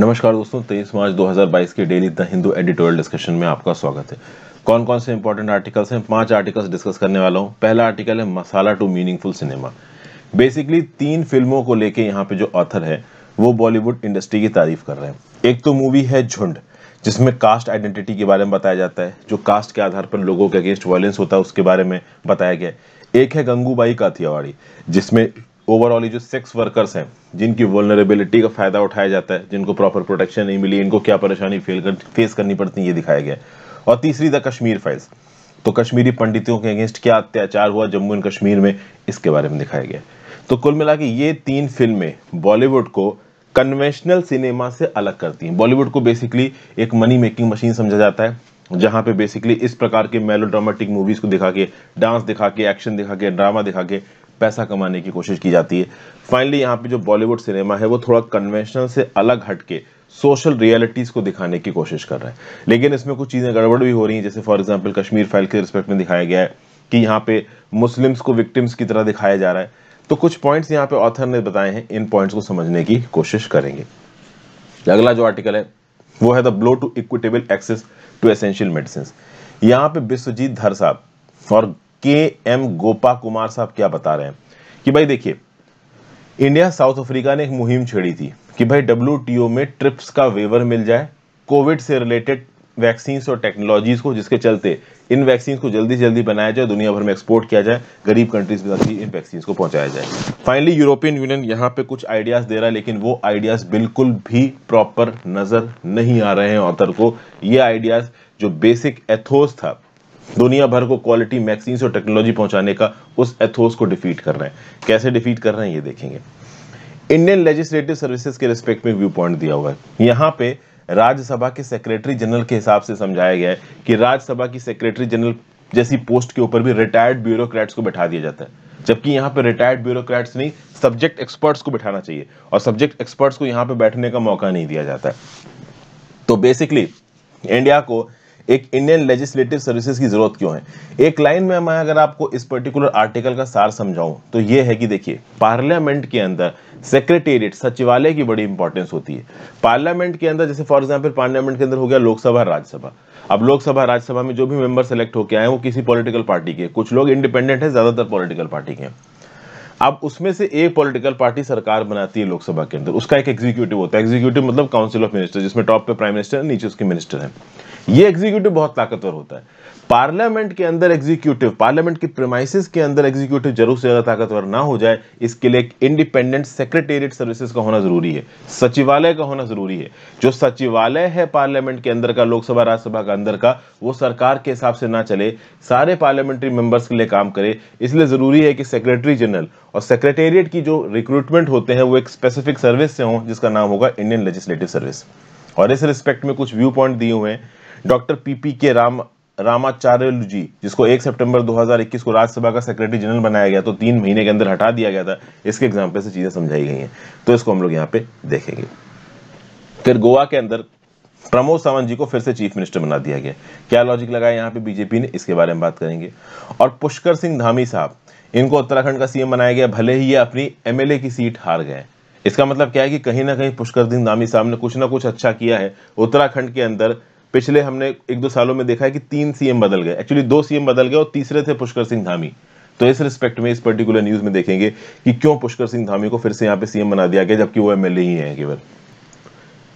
नमस्कार दोस्तों 23 मार्च 2022 के daily the Hindu editorial discussion में आपका स्वागत है कौन कौन से इंपॉर्टेंट आर्टिकल्स हैं पांच आर्टिकल्स डिस्कस करने वाला हूं पहला आर्टिकल है masala to meaningful cinema basically तीन फिल्मों को लेके यहाँ पे जो ऑथर है वो बॉलीवुड इंडस्ट्री की तारीफ कर रहे हैं एक तो मूवी है झुंड जिसमें कास्ट आइडेंटिटी के बारे में बताया जाता है जो कास्ट के आधार पर लोगों के अगेंस्ट वायलेंस होता है उसके बारे में बताया गया है एक है गंगूबाई काथियावाड़ी जिसमें ओवरऑल ये जो सेक्स वर्कर्स हैं जिनकी वर्नरेबिलिटी का फ़ायदा उठाया जाता है जिनको प्रॉपर प्रोटेक्शन नहीं मिली इनको क्या परेशानी फेल कर फेस करनी पड़ती है ये दिखाया गया और तीसरी द कश्मीर फाइल्स तो कश्मीरी पंडितों के अगेंस्ट क्या अत्याचार हुआ जम्मू एंड कश्मीर में इसके बारे में दिखाया गया तो कुल मिला के ये तीन फिल्में बॉलीवुड को कन्वेंशनल सिनेमा से अलग करती हैं बॉलीवुड को बेसिकली एक मनी मेकिंग मशीन समझा जाता है जहाँ पे बेसिकली इस प्रकार के मेलोड्रामेटिक मूवीज़ को दिखा के डांस दिखा के एक्शन दिखा के ड्रामा दिखा के पैसा कमाने की कोशिश की जाती है फाइनली यहाँ पे जो बॉलीवुड सिनेमा है वो थोड़ा कन्वेंशनल से अलग हटके सोशल रियलिटीज़ को दिखाने की कोशिश कर रहा है लेकिन इसमें कुछ चीज़ें गड़बड़ भी हो रही हैं जैसे फॉर एग्जाम्पल कश्मीर फाइल के रिस्पेक्ट में दिखाया गया है कि यहाँ पे मुस्लिम्स को विक्टिम्स की तरह दिखाया जा रहा है तो कुछ पॉइंट्स यहाँ पे ऑथर ने बताए हैं इन पॉइंट्स को समझने की कोशिश करेंगे अगला जो आर्टिकल है वो है the blow to equitable access to essential medicine यहाँ पे विश्वजीत धर साहब और के एम गोपा कुमार साहब क्या बता रहे हैं कि भाई देखिए इंडिया साउथ अफ्रीका ने एक मुहिम छेड़ी थी कि भाई डब्ल्यू में ट्रिप्स का वेवर मिल जाए कोविड से रिलेटेड वैक्सीन और टेक्नोलॉजीज को जिसके चलते इन वैक्सीन को जल्दी से जल्दी बनाया जाए दुनिया भर में एक्सपोर्ट किया जाए गरीब कंट्रीज में ताकि इन वैक्सीन को पहुंचाया जाए फाइनली यूरोपियन यूनियन यहाँ पे कुछ आइडियाज दे रहा है लेकिन वो आइडियाज बिल्कुल भी प्रॉपर नजर नहीं आ रहे हैं ऑथर को ये आइडियाज जो बेसिक एथोस था दुनिया भर को क्वालिटी मैगजीन्स और टेक्नोलॉजी पहुंचाने का उस एथोस को डिफीट कर रहे हैं कैसे डिफीट कर रहे हैं ये देखेंगे इंडियन लेजिस्लेटिव सर्विसेज के रिस्पेक्ट में व्यू पॉइंट दिया हुआ है यहाँ पे राज्यसभा के सेक्रेटरी जनरल के हिसाब से समझाया गया है कि राज्यसभा की सेक्रेटरी जनरल जैसी पोस्ट के ऊपर भी रिटायर्ड ब्यूरोक्रेट्स को बैठा दिया जाता है जबकि यहाँ पे रिटायर्ड ब्यूरोक्रेट्स नहीं सब्जेक्ट एक्सपर्ट्स को बैठाना चाहिए और सब्जेक्ट एक्सपर्ट्स को यहाँ पे बैठने का मौका नहीं दिया जाता है तो बेसिकली इंडिया को एक इंडियन लेजिस्लेटिव सर्विसेज की जरूरत क्यों है एक लाइन में मैं अगर आपको इस पर्टिकुलर आर्टिकल का सार समझाऊं तो यह है कि देखिए पार्लियामेंट के अंदर सेक्रेटेरिएट सचिवालय की बड़ी इंपॉर्टेंस होती है पार्लियामेंट के अंदर जैसे फॉर एग्जाम्पल पार्लियामेंट के अंदर हो गया लोकसभा राज्यसभा अब लोकसभा राज्यसभा में जो भी मेंबर सेलेक्ट होकर आए वो किसी पॉलिटिकल पार्टी के कुछ लोग इंडिपेंडेंट है ज्यादातर पॉलिटिकल पार्टी के अब उसमें से एक पॉलिटिकल पार्टी सरकार बनाती है लोकसभा के अंदर उसका एक एग्जीक्यूटिव होता है एग्जीक्यूटिव मतलब काउंसिल ऑफ मिनिस्टर जिसमें टॉप पे प्राइम मिनिस्टर नीचे उसके मिनिस्टर हैं ये एग्जीक्यूटिव बहुत ताकतवर होता है पार्लियामेंट के अंदर एग्जीक्यूटिव पार्लियामेंट की प्रेमाइसिस के अंदर एग्जीक्यूटिव जरूर से ज्यादा ताकतवर ना हो जाए इसके लिए एक इंडिपेंडेंट सेक्रेटेरिएट सर्विसेज का होना जरूरी है सचिवालय का होना जरूरी है जो सचिवालय है पार्लियामेंट के अंदर का लोकसभा राज्यसभा का अंदर का वो सरकार के हिसाब से ना चले सारे पार्लियामेंट्री मेंबर्स के लिए काम करे इसलिए जरूरी है कि सेक्रेटरी जनरल और सेक्रेटेरिएट की जो रिक्रूटमेंट होते हैं वो एक स्पेसिफिक सर्विस से हों जिसका नाम होगा इंडियन लेजिस्लेटिव सर्विस और इस रिस्पेक्ट में कुछ व्यू पॉइंट दिए हुए हैं डॉक्टर पीपी के राम रामाचार्यलु जी जिसको 1 सितंबर 2021 को राज्यसभा का सेक्रेटरी जनरल बनाया गया तो तीन महीने के अंदर हटा दिया गया था इसके एग्जाम्पल से चीजें समझाई गई हैं तो इसको हम लोग यहाँ पे देखेंगे फिर गोवा के अंदर प्रमोद सावंत जी को फिर से चीफ मिनिस्टर बना दिया गया क्या लॉजिक लगाया यहाँ पे बीजेपी ने इसके बारे में बात करेंगे और पुष्कर सिंह धामी साहब इनको उत्तराखंड का सीएम बनाया गया भले ही ये अपनी एमएलए की सीट हार गए इसका मतलब क्या है कि कहीं ना कहीं पुष्कर सिंह धामी साहब ने कुछ ना कुछ अच्छा किया है उत्तराखंड के अंदर पिछले हमने एक दो सालों में देखा है कि तीन सीएम बदल गए एक्चुअली दो सीएम बदल गए और तीसरे थे पुष्कर सिंह धामी तो इस रिस्पेक्ट में इस पर्टिकुलर न्यूज में देखेंगे कि क्यों पुष्कर सिंह धामी को फिर से यहाँ पे सीएम बना दिया गया जबकि वो एमएलए ही हैं केवल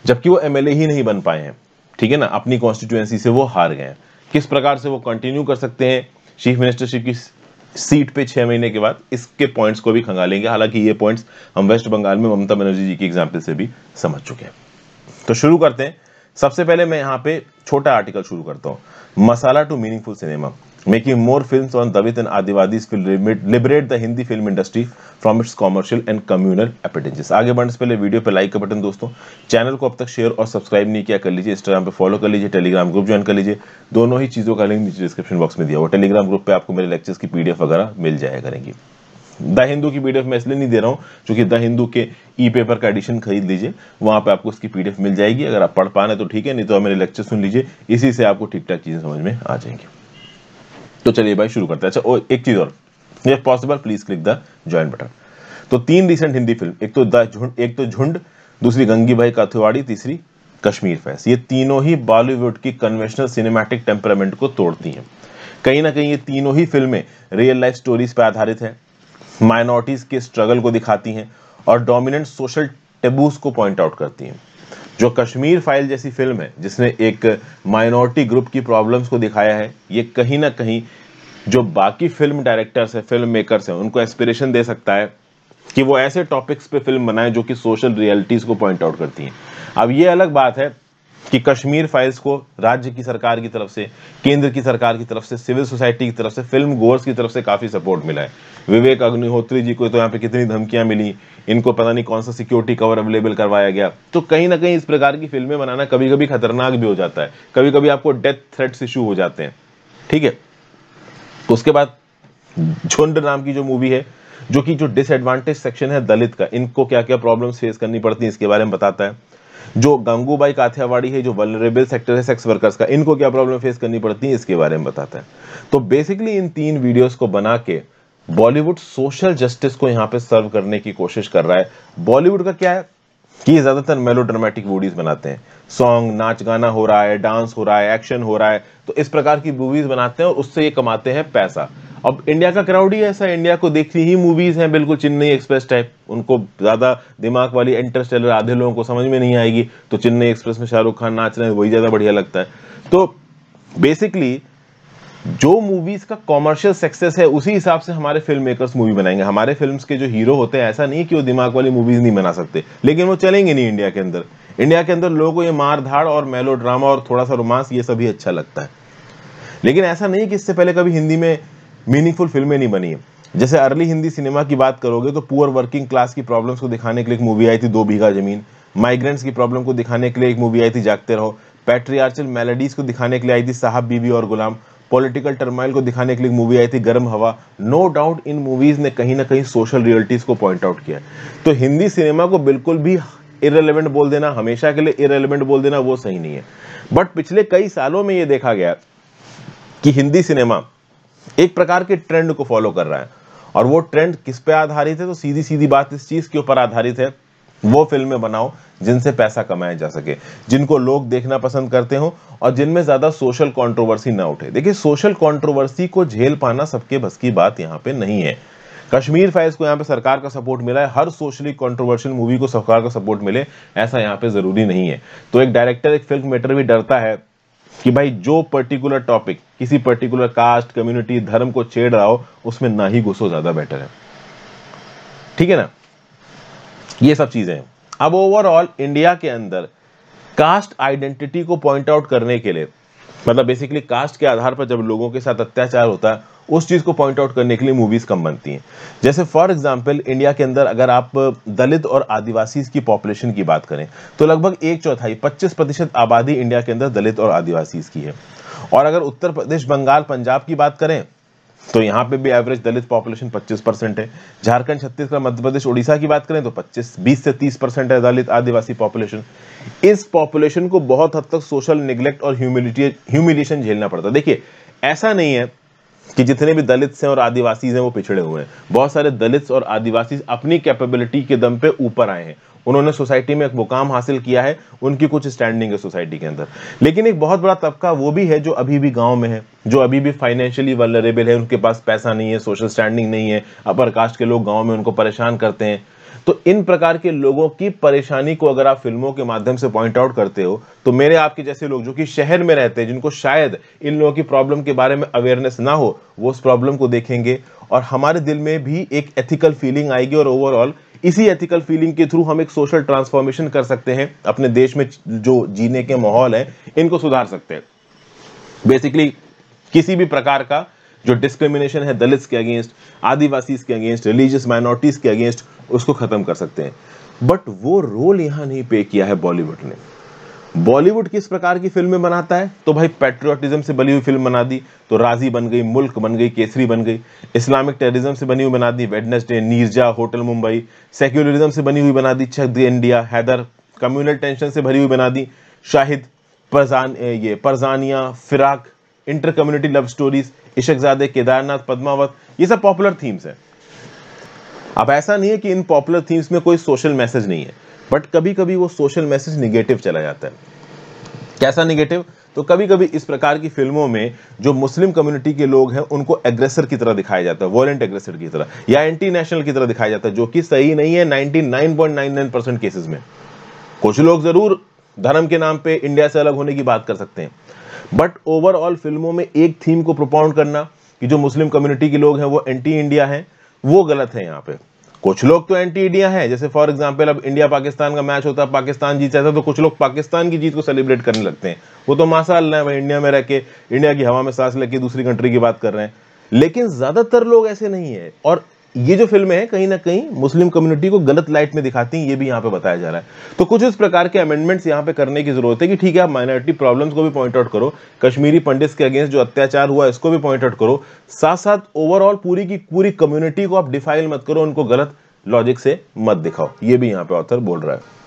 जबकि वो एमएलए ही नहीं बन पाए हैं ठीक है ना अपनी कॉन्स्टिट्यूएंसी से वो हार गए किस प्रकार से वो कंटिन्यू कर सकते हैं चीफ मिनिस्टरशिप की सीट पे छह महीने के बाद इसके पॉइंट्स को भी खंगालेंगे हालांकि ये पॉइंट्स हम वेस्ट बंगाल में ममता बनर्जी जी की एग्जाम्पल से भी समझ चुके हैं तो शुरू करते हैं सबसे पहले मैं यहाँ पे छोटा आर्टिकल शुरू करता हूँ masala to meaningful cinema making more film on दवित and Adivadis liberate the Hindi film industry from its commercial and communal communal आगे बढ़ने से पहले वीडियो पे लाइक का बटन दोस्तों चैनल को अब तक शेयर और सब्सक्राइब नहीं किया कर लीजिए इंस्टाग्राम पे फॉलो कर लीजिए टेलीग्राम ग्रुप ज्वाइन कर लीजिए दोनों ही चीज़ों का लिंक नीचे डिस्क्रिप्शन बॉक्स में दिया हुआ टेलीग्राम ग्रुप पे आपको मेरे लेक्चर्स की पीडीएफ वगैरह मिल जाया करेंगी द हिंदू की पीडीएफ मैं इसलिए नहीं दे रहा हूँ क्योंकि द हिंदू के ई पेपर का एडिशन खरीद लीजिए वहां पे आपको उसकी पीडीएफ मिल जाएगी अगर आप पढ़ पाने तो ठीक है नहीं तो मेरे लेक्चर सुन लीजिए इसी से आपको ठीक ठाक चीज़ें समझ में आ जाएंगी तो चलिए भाई शुरू करते हैं अच्छा एक चीज़ और if possible please click the join button तो तीन रिसेंट हिंदी फिल्म एक तो द झुंड एक तो झुंड दूसरी गंगी भाई काथुवाड़ी तीसरी कश्मीर फैस ये तीनों ही बॉलीवुड की कन्वेंशनल सिनेमैटिक टेम्परामेंट को तोड़ती हैं कहीं ना कहीं ये तीनों ही फिल्में रियल लाइफ स्टोरीज पर आधारित हैं माइनॉरिटीज़ के स्ट्रगल को दिखाती हैं और डोमिनेंट सोशल टेबूस को पॉइंट आउट करती हैं जो कश्मीर फाइल जैसी फिल्म है जिसने एक माइनॉरिटी ग्रुप की प्रॉब्लम्स को दिखाया है ये कहीं ना कहीं जो बाकी फिल्म डायरेक्टर्स हैं फिल्म मेकर्स हैं उनको एस्पिरेशन दे सकता है कि वो ऐसे टॉपिक्स पे फिल्म बनाएं जो कि सोशल रियलिटीज़ को पॉइंट आउट करती हैं अब ये अलग बात है कि कश्मीर फाइल्स को राज्य की सरकार की तरफ से केंद्र की सरकार की तरफ से सिविल सोसाइटी की तरफ से फिल्म गोर्स की तरफ से काफी सपोर्ट मिला है विवेक अग्निहोत्री जी को तो यहाँ पे कितनी धमकियां मिली इनको पता नहीं कौन सा सिक्योरिटी कवर अवेलेबल करवाया गया तो कहीं ना कहीं इस प्रकार की फिल्में बनाना कभी कभी खतरनाक भी हो जाता है कभी कभी आपको डेथ थ्रेट्स इशू हो जाते हैं ठीक है उसके बाद झुंड नाम की जो मूवी है जो कि जो डिसएडवांटेज सेक्शन है दलित का इनको क्या क्या प्रॉब्लम्स फेस करनी पड़ती है इसके बारे में बताता है जो गंगूबाई काठियावाड़ी है जो वनरेबल सेक्टर है सेक्स वर्कर्स का इनको क्या प्रॉब्लम फेस करनी पड़ती है इसके बारे में बताता है तो बेसिकली इन तीन वीडियोज को बना के बॉलीवुड सोशल जस्टिस को यहाँ पे सर्व करने की कोशिश कर रहा है बॉलीवुड का क्या है कि ज्यादातर मेलोड्रामेटिक मूवीज बनाते हैं सॉन्ग नाच गाना हो रहा है डांस हो रहा है एक्शन हो रहा है तो इस प्रकार की मूवीज बनाते हैं और उससे ये कमाते हैं पैसा अब इंडिया का क्राउड ही ऐसा इंडिया को देखनी ही मूवीज हैं बिल्कुल चेन्नई एक्सप्रेस टाइप उनको ज़्यादा दिमाग वाली इंटरस्टेलर आधे लोगों को समझ में नहीं आएगी तो चेन्नई एक्सप्रेस में शाहरुख खान नाच रहे हैं वही ज़्यादा बढ़िया लगता है तो बेसिकली जो मूवीज़ का कॉमर्शियल सक्सेस है उसी हिसाब से हमारे फिल्म मेकर्स मूवी बनाएंगे हमारे फिल्म के जो हीरो होते हैं ऐसा नहीं कि वो दिमाग वाली मूवीज़ नहीं बना सकते लेकिन वो चलेंगे नहीं इंडिया के अंदर इंडिया के अंदर लोगों को ये मार धाड़ और मेलो ड्रामा और थोड़ा सा रोमांस ये सभी अच्छा लगता है लेकिन ऐसा नहीं कि इससे पहले कभी हिंदी में मीनिंगफुल फिल्में नहीं बनी है जैसे अर्ली हिंदी सिनेमा की बात करोगे तो पुअर वर्किंग क्लास की प्रॉब्लम्स को दिखाने के लिए एक मूवी आई थी दो बीघा जमीन माइग्रेंट्स की प्रॉब्लम को दिखाने के लिए एक मूवी आई थी जागते रहो पैट्रियार्चल मेलेडीज को दिखाने के लिए आई थी साहब बीबी और गुलाम पॉलिटिकल टर्माइल को दिखाने के लिए मूवी आई थी गर्म हवा नो डाउट इन मूवीज ने कहीं ना कहीं सोशल रियलिटीज को पॉइंट आउट किया तो हिंदी सिनेमा को बिल्कुल भी इरेलीवेंट बोल देना हमेशा के लिए इरेलीवेंट बोल देना वो सही नहीं है बट पिछले कई सालों में ये देखा गया कि हिंदी सिनेमा एक प्रकार के ट्रेंड को फॉलो कर रहा है और वो ट्रेंड किस पे आधारित है तो सीधी सीधी बात इस चीज के ऊपर आधारित है वो फिल्में बनाओ जिनसे पैसा कमाया जा सके जिनको लोग देखना पसंद करते हो और जिनमें ज्यादा सोशल कंट्रोवर्सी ना उठे देखिए सोशल कंट्रोवर्सी को झेल पाना सबके बस की बात यहाँ पे नहीं है कश्मीर फाइल्स को यहाँ पे सरकार का सपोर्ट मिला है हर सोशली कंट्रोवर्शियल मूवी को सरकार का सपोर्ट मिले ऐसा यहाँ पे जरूरी नहीं है तो एक डायरेक्टर एक फिल्म मेटर भी डरता है कि भाई जो पर्टिकुलर टॉपिक किसी पर्टिकुलर कास्ट कम्युनिटी धर्म को छेड़ रहा हो उसमें ना ही घुसो ज्यादा बेटर है ठीक है ना ये सब चीजें हैं अब ओवरऑल इंडिया के अंदर कास्ट आइडेंटिटी को पॉइंट आउट करने के लिए मतलब बेसिकली कास्ट के आधार पर जब लोगों के साथ अत्याचार होता है उस चीज़ को पॉइंट आउट करने के लिए मूवीज़ कम बनती हैं जैसे फॉर एग्जाम्पल इंडिया के अंदर अगर आप दलित और आदिवासी की पॉपुलेशन की बात करें तो लगभग एक चौथाई पच्चीस प्रतिशत आबादी इंडिया के अंदर दलित और आदिवासी की है और अगर उत्तर प्रदेश बंगाल पंजाब की बात करें तो यहाँ पे भी एवरेज दलित पॉपुलेशन 25 परसेंट है झारखंड छत्तीसगढ़ मध्य प्रदेश उड़ीसा की बात करें तो 25 20 से 30 परसेंट है दलित आदिवासी पॉपुलेशन इस पॉपुलेशन को बहुत हद तक सोशल निग्लेक्ट और ह्यूमिलिटी ह्यूमिलेशन झेलना पड़ता है देखिए ऐसा नहीं है कि जितने भी दलित हैं और आदिवासी हैं वो पिछड़े हुए हैं बहुत सारे दलित और आदिवासी अपनी कैपेबिलिटी के दम पे ऊपर आए हैं उन्होंने सोसाइटी में एक मुकाम हासिल किया है उनकी कुछ स्टैंडिंग है सोसाइटी के अंदर लेकिन एक बहुत बड़ा तबका वो भी है जो अभी भी गांव में है जो अभी भी फाइनेंशियली वलरेबल है उनके पास पैसा नहीं है सोशल स्टैंडिंग नहीं है अपर कास्ट के लोग गाँव में उनको परेशान करते हैं तो इन प्रकार के लोगों की परेशानी को अगर आप फिल्मों के माध्यम से पॉइंट आउट करते हो तो मेरे आपके जैसे लोग जो कि शहर में रहते हैं जिनको शायद इन लोगों की प्रॉब्लम के बारे में अवेयरनेस ना हो वो उस प्रॉब्लम को देखेंगे और हमारे दिल में भी एक एथिकल फीलिंग आएगी और ओवरऑल इसी एथिकल फीलिंग के थ्रू हम एक सोशल ट्रांसफॉर्मेशन कर सकते हैं अपने देश में जो जीने के माहौल है इनको सुधार सकते हैं बेसिकली किसी भी प्रकार का जो डिस्क्रिमिनेशन है दलित के अगेंस्ट आदिवासी के अगेंस्ट रिलीजियस माइनॉरिटीज के अगेंस्ट उसको ख़त्म कर सकते हैं बट वो रोल यहां नहीं पे किया है बॉलीवुड ने बॉलीवुड किस प्रकार की फिल्में बनाता है तो भाई पेट्रियोटिज्म से बनी हुई फिल्म बना दी तो राजी बन गई मुल्क बन गई केसरी बन गई इस्लामिक टेररिज्म से बनी हुई बना दी Wednesday Neerja hotel Mumbai secularism से बनी हुई बना दी छक इंडिया हैदर कम्युनल टेंशन से भरी हुई बना दी शाहिद परजान ये Parzania Firaaq inter community love stories Ishaqzaade Kedarnath Padmaavat ये सब पॉपुलर थीम्स हैं अब ऐसा नहीं है कि इन पॉपुलर थीम्स में कोई सोशल मैसेज नहीं है बट कभी कभी वो सोशल मैसेज निगेटिव चला जाता है कैसा निगेटिव तो कभी कभी इस प्रकार की फिल्मों में जो मुस्लिम कम्युनिटी के लोग हैं उनको एग्रेसर की तरह दिखाया जाता है वॉलेंट एग्रेसर की तरह या एंटी नेशनल की तरह दिखाया जाता है जो कि सही नहीं है नाइन परसेंट केसेस में कुछ लोग जरूर धर्म के नाम पे इंडिया से अलग होने की बात कर सकते हैं बट ओवरऑल फिल्मों में एक थीम को प्रोपाउंड करना कि जो मुस्लिम कम्युनिटी के लोग हैं वो एंटी इंडिया हैं वो गलत है यहाँ पे कुछ लोग तो एंटी इंडिया हैं जैसे फॉर एग्जांपल अब इंडिया पाकिस्तान का मैच होता है पाकिस्तान जीत जाता है तो कुछ लोग पाकिस्तान की जीत को सेलिब्रेट करने लगते हैं वो तो मासा अल्लाह है भाई इंडिया में रह के इंडिया की हवा में सांस लेके दूसरी कंट्री की बात कर रहे हैं लेकिन ज्यादातर लोग ऐसे नहीं है और ये जो फिल्में हैं कहीं ना कहीं मुस्लिम कम्युनिटी को गलत लाइट में दिखाती हैं ये भी यहाँ पे बताया जा रहा है तो कुछ इस प्रकार के अमेंडमेंट्स यहाँ पे करने की जरूरत है कि ठीक है आप माइनॉरिटी प्रॉब्लम्स को भी पॉइंट आउट करो कश्मीरी पंडित के अगेंस्ट जो अत्याचार हुआ इसको भी पॉइंट आउट करो साथ साथ ओवरऑल पूरी की पूरी कम्युनिटी को आप डिफाइल मत करो उनको गलत लॉजिक से मत दिखाओ ये भी यहाँ पे ऑथर बोल रहा है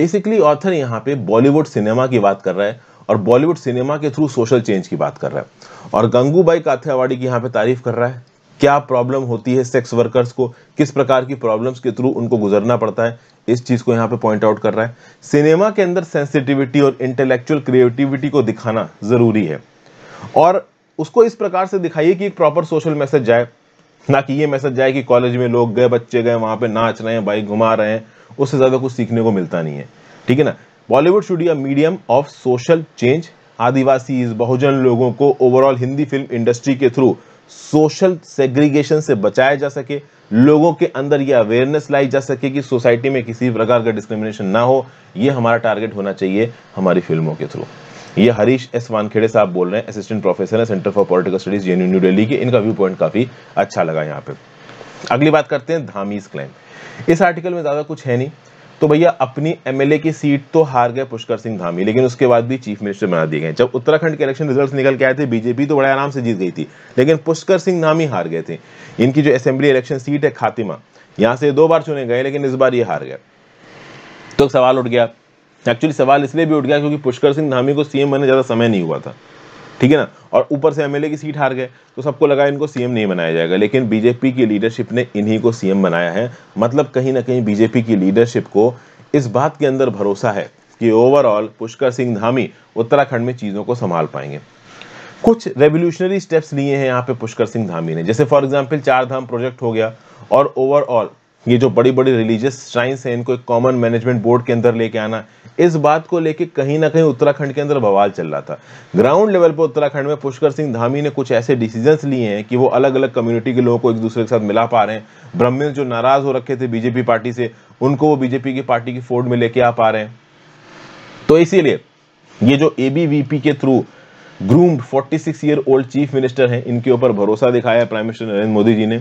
बेसिकली ऑथर यहाँ पे बॉलीवुड सिनेमा की बात कर रहा है और बॉलीवुड सिनेमा के थ्रू सोशल चेंज की बात कर रहा है और गंगूबाई काथियावाड़ी की यहाँ पे तारीफ कर रहा है क्या प्रॉब्लम होती है सेक्स वर्कर्स को किस प्रकार की प्रॉब्लम्स के थ्रू उनको गुजरना पड़ता है इस चीज़ को यहाँ पे पॉइंट आउट कर रहा है सिनेमा के अंदर सेंसिटिविटी और इंटेलेक्चुअल क्रिएटिविटी को दिखाना ज़रूरी है और उसको इस प्रकार से दिखाइए कि एक प्रॉपर सोशल मैसेज जाए ना कि ये मैसेज जाए कि कॉलेज में लोग गए बच्चे गए वहां पे नाच रहे हैं बाइक घुमा रहे हैं उससे ज़्यादा कुछ सीखने को मिलता नहीं है ठीक है ना Bollywood should medium of social change Adivasi Bahujan लोगों को ओवरऑल हिंदी फिल्म इंडस्ट्री के थ्रू सोशल सेग्रीगेशन से बचाया जा सके लोगों के अंदर यह अवेयरनेस लाई जा सके कि सोसाइटी में किसी प्रकार का डिस्क्रिमिनेशन ना हो यह हमारा टारगेट होना चाहिए हमारी फिल्मों के थ्रू ये हरीश एस वानखेड़े साहब बोल रहे हैं असिस्टेंट प्रोफेसर है centre for political studies J New Delhi के इनका व्यू पॉइंट काफी अच्छा लगा यहाँ पे अगली बात करते हैं धामीज क्लाइम इस आर्टिकल में ज्यादा कुछ है नहीं तो भैया अपनी एमएलए की सीट तो हार गए पुष्कर सिंह धामी लेकिन उसके बाद भी चीफ मिनिस्टर बना दिए गए जब उत्तराखंड के इलेक्शन रिजल्ट्स निकल के आए थे बीजेपी तो बड़े आराम से जीत गई थी लेकिन पुष्कर सिंह धामी हार गए थे इनकी जो असेंबली इलेक्शन सीट है खातिमा यहाँ से दो बार चुने गए लेकिन इस बार ये हार गए तो सवाल उठ गया एक्चुअली सवाल इसलिए भी उठ गया क्योंकि पुष्कर सिंह धामी को सीएम बनने ज़्यादा समय नहीं हुआ था ठीक है ना और ऊपर से एमएलए की सीट हार गए तो सबको लगा इनको सीएम नहीं बनाया जाएगा लेकिन बीजेपी की लीडरशिप ने इन्हीं को सीएम बनाया है मतलब कहीं ना कहीं बीजेपी की लीडरशिप को इस बात के अंदर भरोसा है कि ओवरऑल पुष्कर सिंह धामी उत्तराखंड में चीज़ों को संभाल पाएंगे कुछ रेवोल्यूशनरी स्टेप्स लिए हैं यहाँ पे पुष्कर सिंह धामी ने जैसे फॉर एग्जाम्पल चार धाम प्रोजेक्ट हो गया और ओवरऑल ये जो बड़ी बड़ी रिलीजियस श्राइन्स हैं इनको एक कॉमन मैनेजमेंट बोर्ड के अंदर लेके आना इस बात को लेकर कहीं ना कहीं उत्तराखंड के अंदर बवाल चल रहा था ग्राउंड लेवल पर उत्तराखंड में पुष्कर सिंह धामी ने कुछ ऐसे डिसीजंस लिए हैं कि वो अलग अलग कम्युनिटी के लोगों को एक दूसरे के साथ मिला पा रहे हैं ब्राह्मण जो नाराज हो रखे थे बीजेपी पार्टी से उनको वो बीजेपी की पार्टी की फोर्ड में लेके आ पा रहे हैं तो इसीलिए ये जो एबीवीपी के through groomed 46 year old chief minister हैं इनके ऊपर भरोसा दिखाया प्राइम मिनिस्टर नरेंद्र मोदी जी ने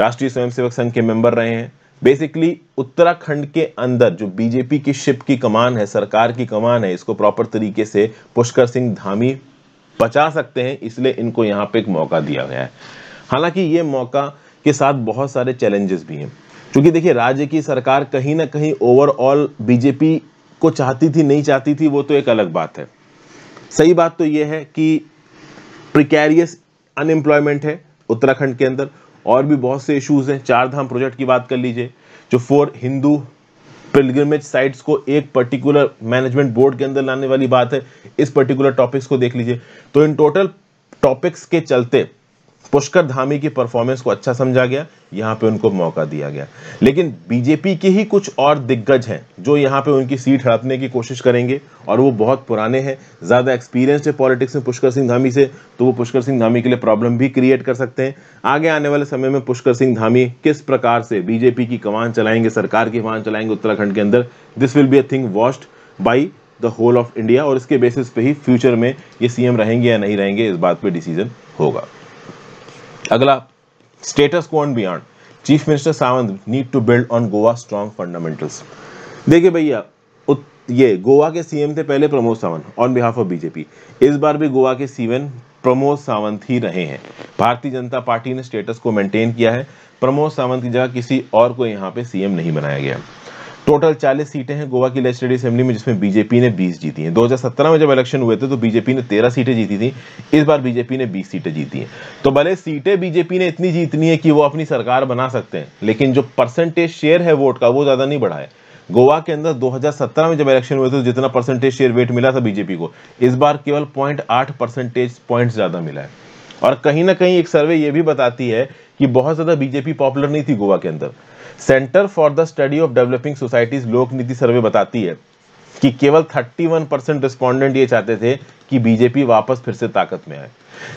राष्ट्रीय स्वयंसेवक संघ के मेंबर रहे हैं बेसिकली उत्तराखंड के अंदर जो बीजेपी की शिप की कमान है सरकार की कमान है इसको प्रॉपर तरीके से पुष्कर सिंह धामी बचा सकते हैं इसलिए इनको यहाँ पे एक मौका दिया गया है हालांकि ये मौका के साथ बहुत सारे चैलेंजेस भी हैं क्योंकि देखिए राज्य की सरकार कहीं ना कहीं ओवरऑल बीजेपी को चाहती थी नहीं चाहती थी वो तो एक अलग बात है सही बात तो ये है कि प्रिकैरियस अनएम्प्लॉयमेंट है उत्तराखंड के अंदर और भी बहुत से इश्यूज़ हैं चार धाम प्रोजेक्ट की बात कर लीजिए जो फोर हिंदू पिलग्रमेज साइट्स को एक पर्टिकुलर मैनेजमेंट बोर्ड के अंदर लाने वाली बात है इस पर्टिकुलर टॉपिक्स को देख लीजिए तो इन टोटल टॉपिक्स के चलते पुष्कर धामी की परफॉर्मेंस को अच्छा समझा गया यहाँ पे उनको मौका दिया गया लेकिन बीजेपी के ही कुछ और दिग्गज हैं जो यहाँ पे उनकी सीट हड़पने की कोशिश करेंगे और वो बहुत पुराने हैं ज़्यादा एक्सपीरियंस है पॉलिटिक्स में पुष्कर सिंह धामी से तो वो पुष्कर सिंह धामी के लिए प्रॉब्लम भी क्रिएट कर सकते हैं आगे आने वाले समय में पुष्कर सिंह धामी किस प्रकार से बीजेपी की कमान चलाएंगे सरकार की कमान चलाएंगे उत्तराखंड के अंदर this will be a thing watched by the whole of India और इसके बेसिस पे ही फ्यूचर में ये सीएम रहेंगे या नहीं रहेंगे इस बात पे डिसीजन होगा अगला status quo and beyond chief minister Sawant need to build on Goa strong fundamentals देखिए भैया ये गोवा के सीएम थे पहले Pramod Sawant on behalf of BJP इस बार भी गोवा के सीएम प्रमोद सावंत ही रहे हैं भारतीय जनता पार्टी ने स्टेटस को मेंटेन किया है प्रमोद सावंत की जगह किसी और को यहाँ पे सीएम नहीं बनाया गया टोटल 40 सीटें हैं गोवा की लेजिस्लेटिव असेंबली में जिसमें बीजेपी ने 20 जीती हैं 2017 में जब इलेक्शन हुए थे तो बीजेपी ने 13 सीटें जीती थी इस बार बीजेपी ने 20 सीटें जीती हैं तो भले सीटें बीजेपी ने इतनी जीतनी है कि वो अपनी सरकार बना सकते हैं लेकिन जो परसेंटेज शेयर है वोट का वो ज़्यादा नहीं बढ़ा है गोवा के अंदर 2017 में जब इलेक्शन हुए थे तो जितना परसेंटेज शेयर वेट मिला था बीजेपी को इस बार केवल पॉइंट परसेंटेज पॉइंट ज़्यादा मिला है और कहीं ना कहीं एक सर्वे ये भी बताती है कि बहुत ज़्यादा बीजेपी पॉपुलर नहीं थी गोवा के अंदर centre for the study of developing societies Lok Niti सर्वे बताती है कि केवल 31 परसेंट रिस्पॉन्डेंट ये चाहते थे कि बीजेपी वापस फिर से ताकत में आए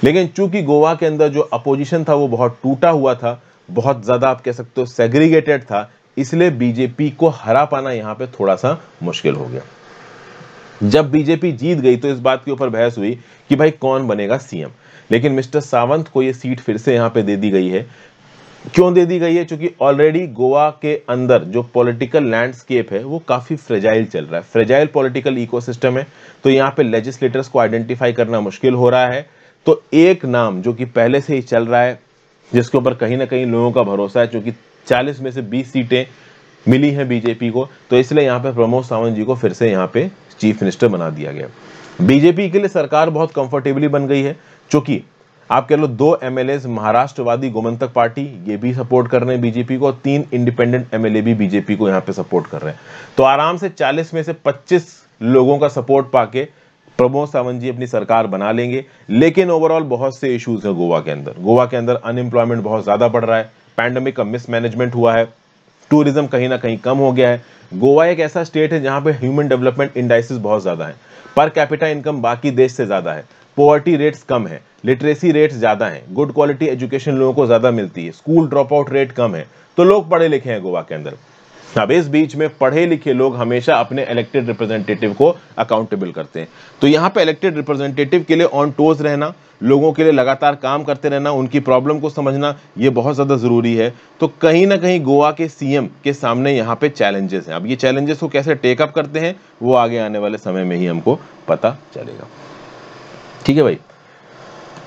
लेकिन चूंकि गोवा के अंदर जो अपोजिशन था वो बहुत टूटा हुआ था बहुत ज़्यादा आप कह सकते हो सेग्रीगेटेड था इसलिए बीजेपी को हरा पाना यहां पे थोड़ा सा मुश्किल हो गया जब बीजेपी जीत गई तो इस बात के ऊपर बहस हुई कि भाई कौन बनेगा सीएम लेकिन मिस्टर सावंत को ये सीट फिर से यहां पे दे दी गई है क्यों दे दी गई है क्योंकि ऑलरेडी गोवा के अंदर जो पॉलिटिकल लैंडस्केप है वो काफ़ी फ्रेजाइल चल रहा है फ्रेजाइल पॉलिटिकल इकोसिस्टम है तो यहाँ पे लेजिस्लेटर्स को आइडेंटिफाई करना मुश्किल हो रहा है तो एक नाम जो कि पहले से ही चल रहा है जिसके ऊपर कहीं ना कहीं लोगों का भरोसा है क्योंकि चालीस में से बीस सीटें मिली हैं बीजेपी को तो इसलिए यहाँ पे प्रमोद सावंत जी को फिर से यहाँ पे चीफ मिनिस्टर बना दिया गया बीजेपी के लिए सरकार बहुत कंफर्टेबली बन गई है चूंकि आप कह लो दो एमएलए महाराष्ट्रवादी गोमंतक पार्टी ये भी सपोर्ट कर रहे हैं बीजेपी को तीन इंडिपेंडेंट एमएलए भी बीजेपी को यहाँ पे सपोर्ट कर रहे हैं तो आराम से 40 में से 25 लोगों का सपोर्ट पाके प्रमोद सावंत जी अपनी सरकार बना लेंगे लेकिन ओवरऑल बहुत से इश्यूज हैं गोवा के अंदर गोवा के अंदर अनएम्प्लॉयमेंट बहुत ज़्यादा बढ़ रहा है पैंडमिक का मिसमैनेजमेंट हुआ है टूरिज्म कहीं ना कहीं कम हो गया है गोवा एक ऐसा स्टेट है जहां पे ह्यूमन डेवलपमेंट इंडाइसिस बहुत ज़्यादा है पर कैपिटा इनकम बाकी देश से ज़्यादा है पॉवर्टी रेट्स कम है लिटरेसी रेट्स ज़्यादा हैं गुड क्वालिटी एजुकेशन लोगों को ज़्यादा मिलती है स्कूल ड्रॉप आउट रेट कम है तो लोग पढ़े लिखे हैं गोवा के अंदर अब इस बीच में पढ़े लिखे लोग हमेशा अपने इलेक्टेड रिप्रेजेंटेटिव को अकाउंटेबल करते हैं तो यहाँ पे इलेक्टेड रिप्रेजेंटेटिव के लिए ऑन टोज रहना लोगों के लिए लगातार काम करते रहना उनकी प्रॉब्लम को समझना ये बहुत ज़्यादा ज़रूरी है तो कहीं ना कहीं गोवा के सीएम के सामने यहाँ पे चैलेंजेस हैं अब ये चैलेंजेस को कैसे टेकअप करते हैं वो आगे आने वाले समय में ही हमको पता चलेगा ठीक है भाई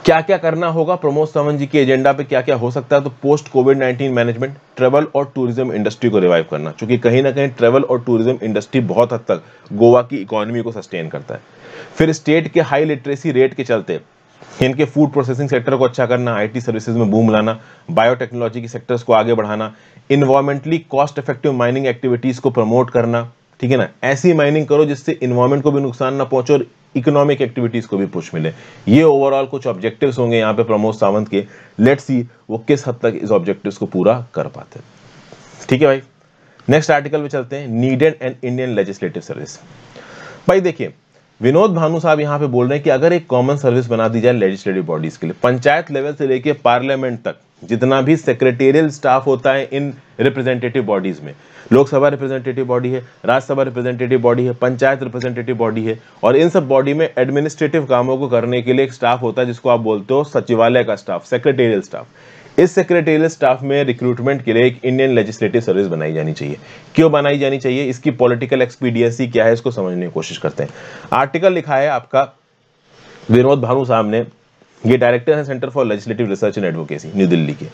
क्या क्या करना होगा प्रमोद सावंत जी के एजेंडा पे क्या क्या हो सकता है तो पोस्ट कोविड 19 मैनेजमेंट ट्रेवल और टूरिज्म इंडस्ट्री को रिवाइव करना क्योंकि कहीं ना कहीं ट्रेवल और टूरिज्म इंडस्ट्री बहुत हद तक गोवा की इकोनॉमी को सस्टेन करता है फिर स्टेट के हाई लिटरेसी रेट के चलते इनके फूड प्रोसेसिंग सेक्टर को अच्छा करना आईटी सर्विसेज में बूम लाना बायोटेक्नोलॉजी के सेक्टर्स को आगे बढ़ाना environmentally cost effective mining activities को प्रमोट करना ठीक है ना ऐसी माइनिंग करो जिससे इन्वायरमेंट को भी नुकसान ना पहुंचे और इकोनॉमिक एक्टिविटीज को भी पुश मिले ये ओवरऑल कुछ ऑब्जेक्टिव्स होंगे यहाँ पे प्रमोद सावंत के लेट्स सी वो किस हद तक इस ऑब्जेक्टिव्स को पूरा कर पाते हैं ठीक है भाई नेक्स्ट आर्टिकल में चलते हैं needed and Indian legislative service भाई देखिए विनोद भानु साहब यहाँ पे बोल रहे हैं कि अगर एक कॉमन सर्विस बना दी जाए लेजिस्लेटिव बॉडीज के लिए पंचायत लेवल से लेके पार्लियामेंट तक जितना भी सेक्रेटेरियल स्टाफ होता है इन रिप्रेजेंटेटिव बॉडीज में लोकसभा रिप्रेजेंटेटिव बॉडी है राज्यसभा रिप्रेजेंटेटिव बॉडी है पंचायत रिप्रेजेंटेटिव बॉडी है और इन सब बॉडी में एडमिनिस्ट्रेटिव कामों को करने के लिए एक स्टाफ होता है जिसको आप बोलते हो सचिवालय का स्टाफ सेक्रेटेरियल स्टाफ इस सेक्रेटेरियल स्टाफ में रिक्रूटमेंट के लिए एक इंडियन लेजिस्लेटिव सर्विस बनाई जानी चाहिए क्यों बनाई जानी चाहिए इसकी पॉलिटिकल एक्सपीडियंसी क्या है इसको समझने की कोशिश करते हैं आर्टिकल लिखा है आपका विनोद भानु साहब ने ये डायरेक्टर हैं centre for legislative research and advocacy New Delhi के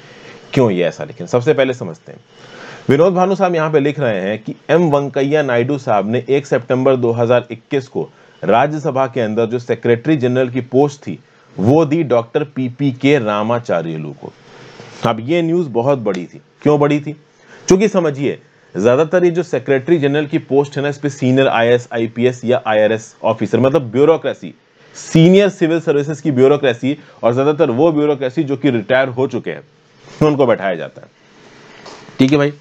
क्यों ये ऐसा लिखे सबसे पहले समझते हैं विनोद भानु साहब यहाँ पे लिख रहे हैं कि एम वेंकैया नायडू साहब ने 1 सितंबर 2021 को राज्यसभा के अंदर जो सेक्रेटरी जनरल की पोस्ट थी वो दी डॉक्टर पीपी के रामाचार्यलू को अब ये न्यूज बहुत बड़ी थी क्यों बड़ी थी चूंकि समझिए ज्यादातर ये जो सेक्रेटरी जनरल की पोस्ट है ना इस पर सीनियर पी एस या एस ऑफिसर मतलब ब्यूरोक्रेसी सीनियर सिविल सर्विसेज की ब्यूरोक्रेसी और ज्यादातर वो ब्यूरोक्रेसी जो कि रिटायर हो चुके हैं उनको बैठाया जाता है ठीक है भाई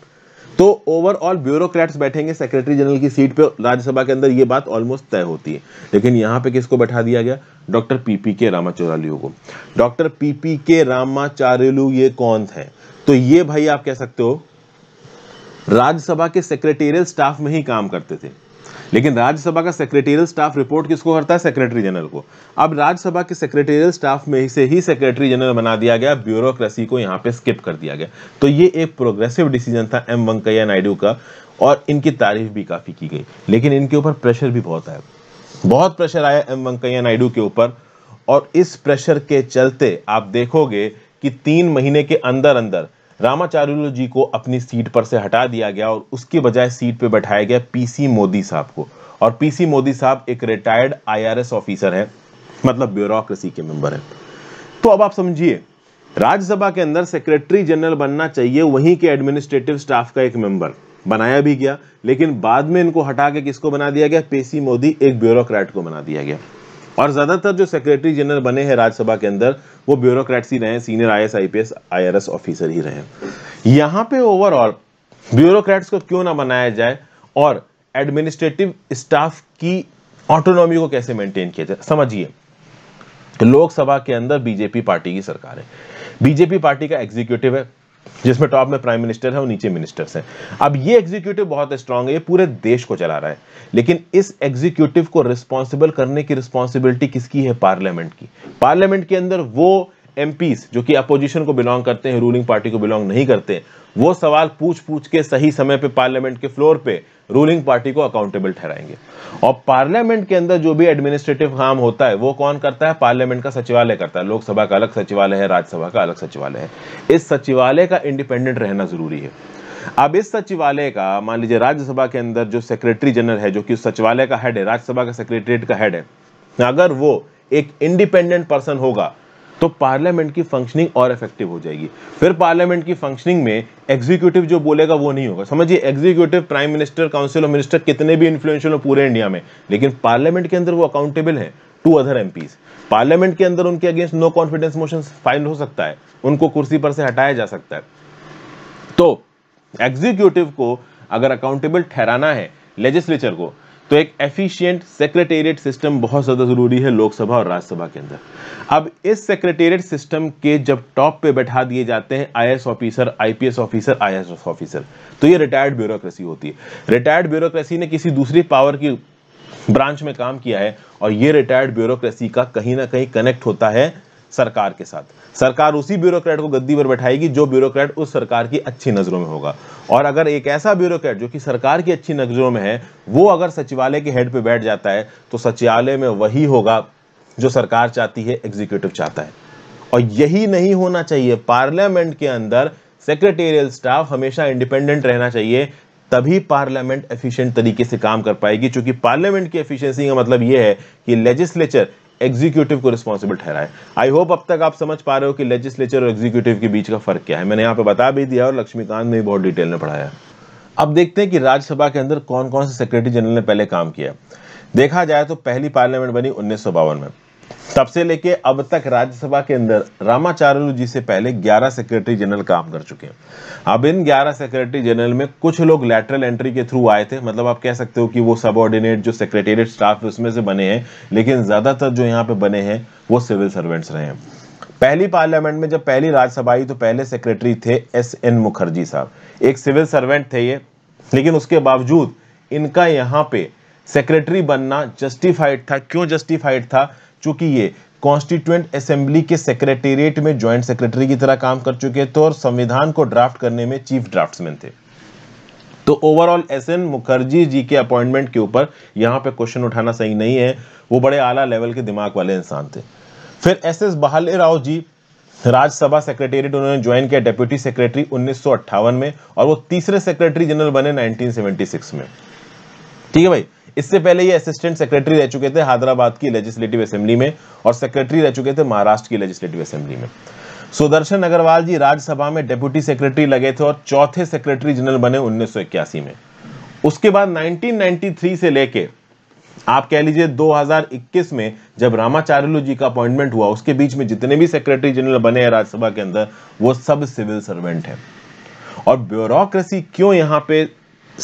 तो ओवरऑल ब्यूरोक्रेट्स बैठेंगे सेक्रेटरी जनरल की सीट पर राज्यसभा के अंदर ये बात ऑलमोस्ट तय होती है लेकिन यहाँ पे किसको बैठा दिया गया डॉक्टर पीपी के रामाचार्यलू को डॉक्टर पीपी के रामाचार्यलू ये कौन थे तो ये भाई आप कह सकते हो राज्यसभा के सेक्रेटेरियल स्टाफ में ही काम करते थे लेकिन राज्यसभा का सेक्रेटेरियल स्टाफ रिपोर्ट किसको करता है सेक्रेटरी जनरल को अब राज्यसभा के सेक्रेटेरियल स्टाफ में से ही सेक्रेटरी जनरल बना दिया गया ब्यूरोक्रेसी को यहाँ पे स्किप कर दिया गया तो ये एक प्रोग्रेसिव डिसीजन था एम वेंकैया नायडू का और इनकी तारीफ भी काफ़ी की गई लेकिन इनके ऊपर प्रेशर भी बहुत आया बहुत प्रेशर आया एम वेंकैया नायडू के ऊपर और इस प्रेशर के चलते आप देखोगे कि तीन महीने के अंदर अंदर रामाचार्युलू जी को अपनी सीट पर से हटा दिया गया और उसके बजाय सीट पर बैठाया गया पीसी मोदी साहब को और पीसी मोदी साहब एक रिटायर्ड आईआरएस ऑफिसर हैं मतलब ब्यूरोक्रेसी के मेंबर हैं तो अब आप समझिए राज्यसभा के अंदर सेक्रेटरी जनरल बनना चाहिए वहीं के एडमिनिस्ट्रेटिव स्टाफ का एक मेंबर बनाया भी गया लेकिन बाद में इनको हटा के किसको बना दिया गया पेसी मोदी एक ब्यूरोक्रेट को बना दिया गया और ज़्यादातर जो सेक्रेटरी जनरल बने हैं राज्यसभा के अंदर वो ब्यूरोक्रेट्स ही रहे senior I S I P S I R S officer ही रहे यहाँ पे ओवरऑल ब्यूरोक्रेट्स को क्यों ना बनाया जाए और एडमिनिस्ट्रेटिव स्टाफ की ऑटोनॉमी को कैसे मेंटेन किया जाए समझिए लोकसभा के अंदर बीजेपी पार्टी की सरकार है बीजेपी पार्टी का एग्जीक्यूटिव है जिसमें टॉप में प्राइम मिनिस्टर है और नीचे मिनिस्टर्स हैं अब ये एग्जीक्यूटिव बहुत स्ट्रांग है ये पूरे देश को चला रहा है लेकिन इस एग्जीक्यूटिव को रिस्पॉन्सिबल करने की रिस्पॉन्सिबिलिटी किसकी है पार्लियामेंट की पार्लियामेंट के अंदर वो एम जो कि अपोजिशन को बिलोंग करते हैं रूलिंग पार्टी को बिलोंग नहीं करते वो सवाल पूछ पूछ के सही समय पे पार्लियामेंट के फ्लोर पे रूलिंग पार्टी को अकाउंटेबल ठहराएंगे और पार्लियामेंट के अंदर जो भी एडमिनिस्ट्रेटिव काम होता है वो कौन करता है पार्लियामेंट का सचिवालय करता है लोकसभा का अलग सचिवालय है राज्यसभा का अलग सचिवालय है इस सचिवालय का इंडिपेंडेंट रहना जरूरी है अब इस सचिवालय का मान लीजिए राज्यसभा के अंदर जो सेक्रेटरी जनरल है जो कि उस सचिवालय का हेड है राज्यसभा का सेक्रेटरीट का हेड है अगर वो एक इंडिपेंडेंट पर्सन होगा तो पार्लियामेंट की फंक्शनिंग और इफेक्टिव हो जाएगी फिर पार्लियामेंट की फंक्शनिंग में एग्जीक्यूटिव जो बोलेगा वो नहीं होगा समझिए एग्जीक्यूटिव प्राइम मिनिस्टर काउंसिल और मिनिस्टर कितने भी इन्फ्लुएंशियल हो पूरे इंडिया में लेकिन पार्लियामेंट के अंदर वो अकाउंटेबल है टू अदर एम पार्लियामेंट के अंदर उनके against no confidence motion file हो सकता है उनको कुर्सी पर से हटाया जा सकता है तो एग्जीक्यूटिव को अगर अकाउंटेबल ठहराना है लेजिस्लेचर को तो एक एफिशिएंट सेक्रेटेरिएट सिस्टम बहुत ज़्यादा ज़रूरी है लोकसभा और राज्यसभा के अंदर अब इस सेक्रेटेरिएट सिस्टम के जब टॉप पे बैठा दिए जाते हैं I officer IPS officer I officer तो ये रिटायर्ड ब्यूरोक्रेसी होती है रिटायर्ड ब्यूरोक्रेसी ने किसी दूसरी पावर की ब्रांच में काम किया है और ये रिटायर्ड ब्यूरोक्रेसी का कहीं ना कहीं कनेक्ट होता है सरकार के साथ सरकार उसी ब्यूरोक्रेट को गद्दी पर बैठाएगी जो ब्यूरोक्रेट उस सरकार की अच्छी नज़रों में होगा और अगर एक ऐसा ब्यूरोक्रेट जो कि सरकार की अच्छी नज़रों में है वो अगर सचिवालय के हेड पर बैठ जाता है तो सचिवालय में वही होगा जो सरकार चाहती है एग्जीक्यूटिव चाहता है और यही नहीं होना चाहिए पार्लियामेंट के अंदर सेक्रेटेरियल स्टाफ हमेशा इंडिपेंडेंट रहना चाहिए तभी पार्लियामेंट एफिशिएंट तरीके से काम कर पाएगी क्योंकि पार्लियामेंट की एफिशिएंसी का मतलब यह है कि लेजिस्लेचर एग्जीक्यूटिव को रिस्पॉन्सिबल ठहराए आई होप अब तक आप समझ पा रहे हो कि लेजिस्लेचर और एग्जीक्यूटिव के बीच का फर्क क्या है मैंने यहाँ पे बता भी दिया और लक्ष्मीकांत ने बहुत डिटेल में पढ़ाया अब देखते हैं कि राज्यसभा के अंदर कौन कौन से सेक्रेटरी जनरल ने पहले काम किया देखा जाए तो पहली पार्लियामेंट बनी उन्नीस में तब से लेके अब तक राज्यसभा के अंदर रामाचार्य जी से पहले 11 सेक्रेटरी जनरल काम कर चुके हैं अब इन 11 सेक्रेटरी जनरल में कुछ लोग लेटरल एंट्री के थ्रू आए थे मतलब आप कह सकते हो कि वो सबऑर्डिनेट जो सेक्रेटेरिएट स्टाफ है उसमें से बने हैं लेकिन ज़्यादातर जो यहाँ पे बने हैं वो सिविल सर्वेंट्स रहे हैं पहली पार्लियामेंट में जब पहली राज्यसभा आई तो पहले सेक्रेटरी थे एस एन मुखर्जी साहब एक सिविल सर्वेंट थे ये लेकिन उसके बावजूद इनका यहाँ पे सेक्रेटरी बनना जस्टिफाइड था क्यों जस्टिफाइड था चूंकि ये कॉन्स्टिट्यूंट असेंबली के सेक्रेटेरिएट में ज्वाइंट सेक्रेटरी की तरह काम कर चुके थे तो और संविधान को ड्राफ्ट करने में चीफ ड्राफ्ट्समैन थे तो overall S N Mukherjee ji के अपॉइंटमेंट के ऊपर यहां पे क्वेश्चन उठाना सही नहीं है वो बड़े आला लेवल के दिमाग वाले इंसान थे फिर S S Bahale Rao ji Rajya Sabha secretariat उन्होंने ज्वाइन किया डेप्यूटी सेक्रेटरी उन्नीस में और वो तीसरे सेक्रेटरी जनरल बने 1976 में ठीक है भाई इससे पहले ये असिस्टेंट सेक्रेटरी रह चुके थे हैदराबाद की लेजिस्लेटिव असेंबली में और सेक्रेटरी रह चुके थे महाराष्ट्र की लेजिस्लेटिव असेंबली में सुदर्शन अग्रवाल जी राज्यसभा में डेप्यूटी सेक्रेटरी लगे थे और चौथे सेक्रेटरी जनरल बने उन्नीस में उसके बाद 1993 से लेके आप कह लीजिए 2021 में जब रामाचार्यू जी का अपॉइंटमेंट हुआ उसके बीच में जितने भी सेक्रेटरी जनरल बने हैं राज्यसभा के अंदर वो सब सिविल सर्वेंट हैं और ब्यूरोक्रेसी क्यों यहां पे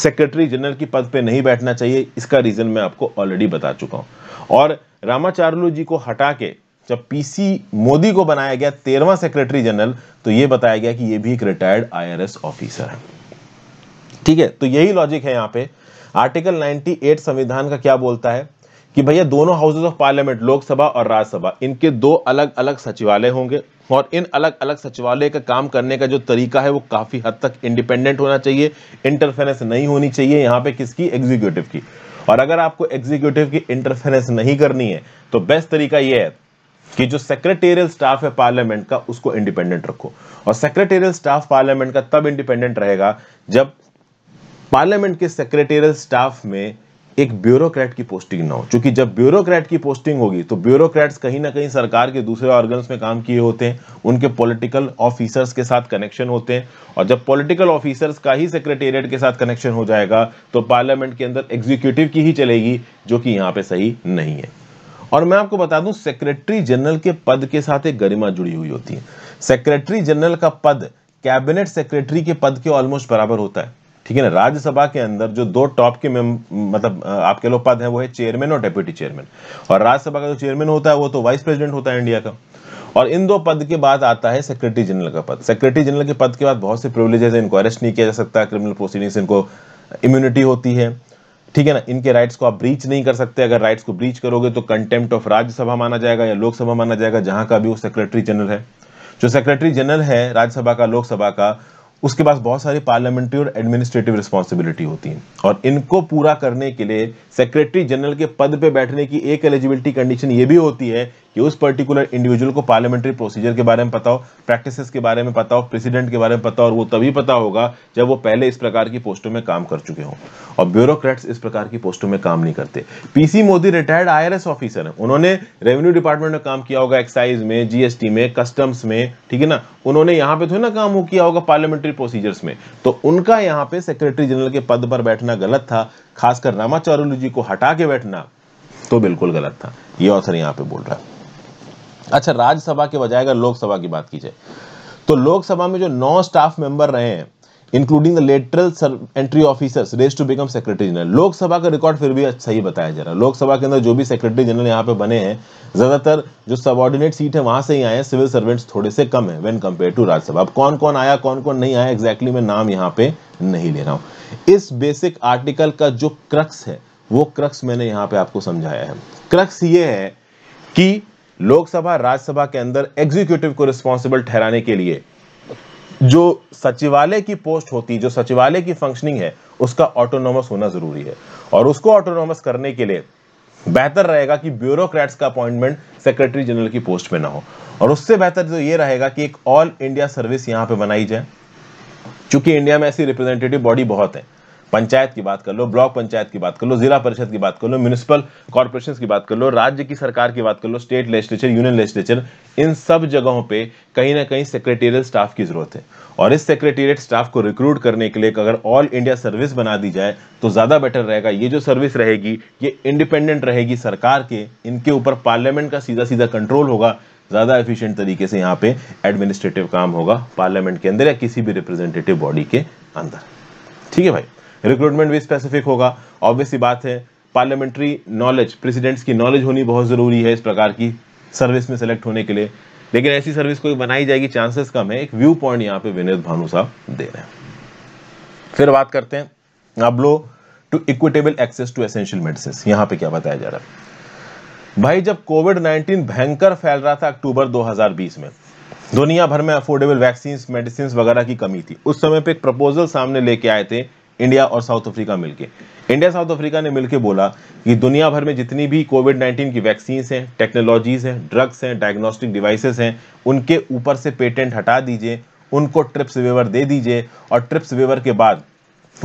सेक्रेटरी जनरल की पद पे नहीं बैठना चाहिए इसका रीज़न मैं आपको ऑलरेडी बता चुका हूं और रामाचार्लू जी को हटा के जब पीसी मोदी को बनाया गया तेरहवा सेक्रेटरी जनरल तो यह बताया गया कि यह भी एक रिटायर्ड आईआरएस ऑफिसर है ठीक है तो यही लॉजिक है यहां पे आर्टिकल 98 संविधान का क्या बोलता है कि भैया दोनों हाउसेज ऑफ पार्लियामेंट लोकसभा और राज्यसभा इनके दो अलग अलग सचिवालय होंगे और इन अलग अलग सचिवालय का काम करने का जो तरीका है वो काफ़ी हद तक इंडिपेंडेंट होना चाहिए इंटरफेरेंस नहीं होनी चाहिए यहाँ पे किसकी एग्जीक्यूटिव की और अगर आपको एग्जीक्यूटिव की इंटरफेरेंस नहीं करनी है तो बेस्ट तरीका यह है कि जो सेक्रेटेरियल स्टाफ है पार्लियामेंट का उसको इंडिपेंडेंट रखो और सेक्रेटेरियल स्टाफ पार्लियामेंट का तब इंडिपेंडेंट रहेगा जब पार्लियामेंट के सेक्रेटेरियल स्टाफ में एक ब्यूरोक्रेट की पोस्टिंग ना हो क्योंकि जब ब्यूरोक्रेट की पोस्टिंग होगी तो ब्यूरोक्रेट्स कहीं ना कहीं सरकार के दूसरे ऑर्गन्स में काम किए होते हैं उनके पॉलिटिकल ऑफिसर्स के साथ कनेक्शन होते हैं और जब पॉलिटिकल ऑफिसर्स का ही सेक्रेटेरिएट के साथ कनेक्शन हो जाएगा तो पार्लियामेंट के अंदर एग्जीक्यूटिव की ही चलेगी जो कि यहाँ पे सही नहीं है और मैं आपको बता दूं सेक्रेटरी जनरल के पद के साथ एक गरिमा जुड़ी हुई होती है सेक्रेटरी जनरल का पद कैबिनेट सेक्रेटरी के पद के ऑलमोस्ट बराबर होता है ठीक है ना राज्यसभा के अंदर जो दो टॉप के मतलब आपके लोग पद है वो है चेयरमैन और डेप्यूटी चेयरमैन और राज्यसभा का जो चेयरमैन होता है वो तो वाइस प्रेसिडेंट होता है इंडिया का और इन दो पद के बाद आता है सेक्रेटरी जनरल का पद सेक्रेटरी जनरल के पद के बाद बहुत से प्रिवलेजेस इनको अरेस्ट नहीं किया जा सकता क्रिमिनल प्रोसीडिंग इनको इम्यूनिटी होती है ठीक है ना इनके राइट्स को आप ब्रीच नहीं कर सकते अगर राइट्स को ब्रीच करोगे तो कंटेम्प्ट ऑफ राज्यसभा माना जाएगा या लोकसभा माना जाएगा जहां का भी वो सेक्रेटरी जनरल है जो सेक्रेटरी जनरल है राज्यसभा का लोकसभा का उसके पास बहुत सारी पार्लियामेंट्री और एडमिनिस्ट्रेटिव रिस्पॉन्सिबिलिटी होती है और इनको पूरा करने के लिए सेक्रेटरी जनरल के पद पे बैठने की एक एलिजिबिलिटी कंडीशन ये भी होती है कि उस पर्टिकुलर इंडिविजुअल को पार्लियामेंट्री प्रोसीजर के बारे में पता हो प्रैक्टिसेस के बारे में पता हो प्रेसिडेंट के बारे में पता हो और वो तभी पता होगा जब वो पहले इस प्रकार की पोस्टों में काम कर चुके हों और ब्यूरोक्रेट्स इस प्रकार की पोस्टों में काम नहीं करते P C Modi retired IRS officer हैं उन्होंने रेवेन्यू डिपार्टमेंट में काम किया होगा एक्साइज में जीएसटी में कस्टम्स में ठीक है ना उन्होंने यहाँ पे थोड़ी ना काम किया होगा पार्लियामेंट्री प्रोसीजर्स में तो उनका यहाँ पे सेक्रेटरी जनरल के पद पर बैठना गलत था खासकर रामाचार्य जी को हटा के बैठना तो बिल्कुल गलत था ये ऑथर यहाँ पे बोल रहा है अच्छा राज्यसभा के बजाय अगर लोकसभा की बात की जाए तो लोकसभा में जो नौ स्टाफ मेंबर रहे हैं including the lateral entry officers race to become secretary general Lok Sabha का रिकॉर्ड फिर भी सही बताया जा रहा है लोकसभा के अंदर जो भी सेक्रेटरी जनरल यहाँ पे बने हैं ज्यादातर जो सबॉर्डिनेट सीट है वहां से ही आए हैं सिविल सर्वेंट्स थोड़े से कम है वेन कंपेयर टू राज्यसभा अब कौन कौन आया कौन कौन नहीं आया एग्जैक्टली exactly मैं नाम यहाँ पे नहीं ले रहा हूँ इस बेसिक आर्टिकल का जो क्रक्स है वो क्रक्स मैंने यहाँ पे आपको समझाया है क्रक्स ये है कि लोकसभा राज्यसभा के अंदर एग्जीक्यूटिव को रिस्पॉन्सिबल ठहराने के लिए जो सचिवालय की पोस्ट होती जो सचिवालय की फंक्शनिंग है उसका ऑटोनोमस होना जरूरी है और उसको ऑटोनोमस करने के लिए बेहतर रहेगा कि ब्यूरोक्रेट्स का अपॉइंटमेंट सेक्रेटरी जनरल की पोस्ट में ना हो और उससे बेहतर जो तो ये रहेगा कि एक ऑल इंडिया सर्विस यहां पे बनाई जाए क्योंकि इंडिया में ऐसी रिप्रेजेंटेटिव बॉडी बहुत है पंचायत की बात कर लो ब्लॉक पंचायत की बात कर लो जिला परिषद की बात कर लो म्यूनिसिपल कॉरपोरेशन की बात कर लो राज्य की सरकार की बात कर लो स्टेट लेजिस्लेचर यूनियन लेजिस्लेचर इन सब जगहों पे कहीं ना कहीं सेक्रेटेरियल स्टाफ की जरूरत है और इस सेक्रेटेरियट स्टाफ को रिक्रूट करने के लिए अगर ऑल इंडिया सर्विस बना दी जाए तो ज़्यादा बेटर रहेगा ये जो सर्विस रहेगी ये इंडिपेंडेंट रहेगी सरकार के इनके ऊपर पार्लियामेंट का सीधा सीधा कंट्रोल होगा ज़्यादा एफिशिएंट तरीके से यहाँ पे एडमिनिस्ट्रेटिव काम होगा पार्लियामेंट के अंदर या किसी भी रिप्रेजेंटेटिव बॉडी के अंदर ठीक है भाई रिक्रूटमेंट भी स्पेसिफिक होगा ऑब्वियसली बात है पार्लियामेंट्री नॉलेज प्रेसिडेंट्स की नॉलेज होनी बहुत ज़रूरी है इस प्रकार की सर्विस में सेलेक्ट होने के लिए लेकिन ऐसी सर्विस कोई बनाई जाएगी चांसेस कम है एक व्यू पॉइंट यहाँ पे विनोद भानु साहब दे रहे हैं फिर बात करते हैं अब लो to equitable access to essential medicine यहाँ पे क्या बताया जा रहा है भाई जब कोविड 19 भयंकर फैल रहा था अक्टूबर 2020 में दुनिया भर में अफोर्डेबल वैक्सीन मेडिसिन वगैरह की कमी थी उस समय पे एक प्रपोजल सामने लेके आए थे इंडिया और साउथ अफ्रीका मिलके इंडिया साउथ अफ्रीका ने मिलकर बोला कि दुनिया भर में जितनी भी कोविड 19 की वैक्सीन हैं टेक्नोलॉजीज हैं ड्रग्स हैं डायग्नोस्टिक डिवाइसेस हैं उनके ऊपर से पेटेंट हटा दीजिए उनको ट्रिप्स वेवर दे दीजिए और ट्रिप्स वेवर के बाद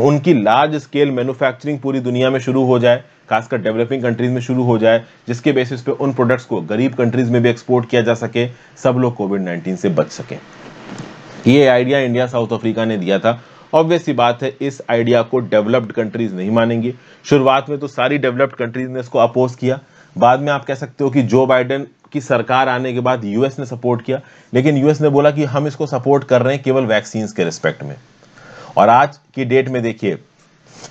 उनकी लार्ज स्केल मैन्युफैक्चरिंग पूरी दुनिया में शुरू हो जाए खासकर डेवलपिंग कंट्रीज में शुरू हो जाए जिसके बेसिस पे उन प्रोडक्ट्स को गरीब कंट्रीज में भी एक्सपोर्ट किया जा सके सब लोग कोविड 19 से बच सकें ये आइडिया इंडिया साउथ अफ्रीका ने दिया था ऑब्वियस ही बात है इस आइडिया को डेवलप्ड कंट्रीज नहीं मानेंगी शुरुआत में तो सारी डेवलप्ड कंट्रीज ने इसको अपोज किया बाद में आप कह सकते हो कि जो बाइडेन की सरकार आने के बाद यूएस ने सपोर्ट किया लेकिन यूएस ने बोला कि हम इसको सपोर्ट कर रहे हैं केवल वैक्सीन के रिस्पेक्ट में और आज की डेट में देखिए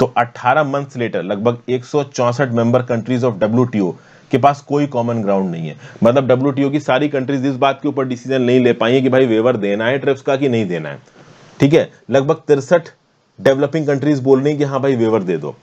तो 18 मंथ्स लेटर लगभग एक मेंबर कंट्रीज ऑफ डब्ल्यू के पास कोई कॉमन ग्राउंड नहीं है मतलब डब्ल्यू की सारी कंट्रीज इस बात के ऊपर डिसीजन नहीं ले पाई है कि भाई वेवर देना है ट्रिप्स का कि नहीं देना है ठीक है लगभग तिरसठ डेवलपिंग कंट्रीज बोल रही कि हाँ भाई वेवर दे दो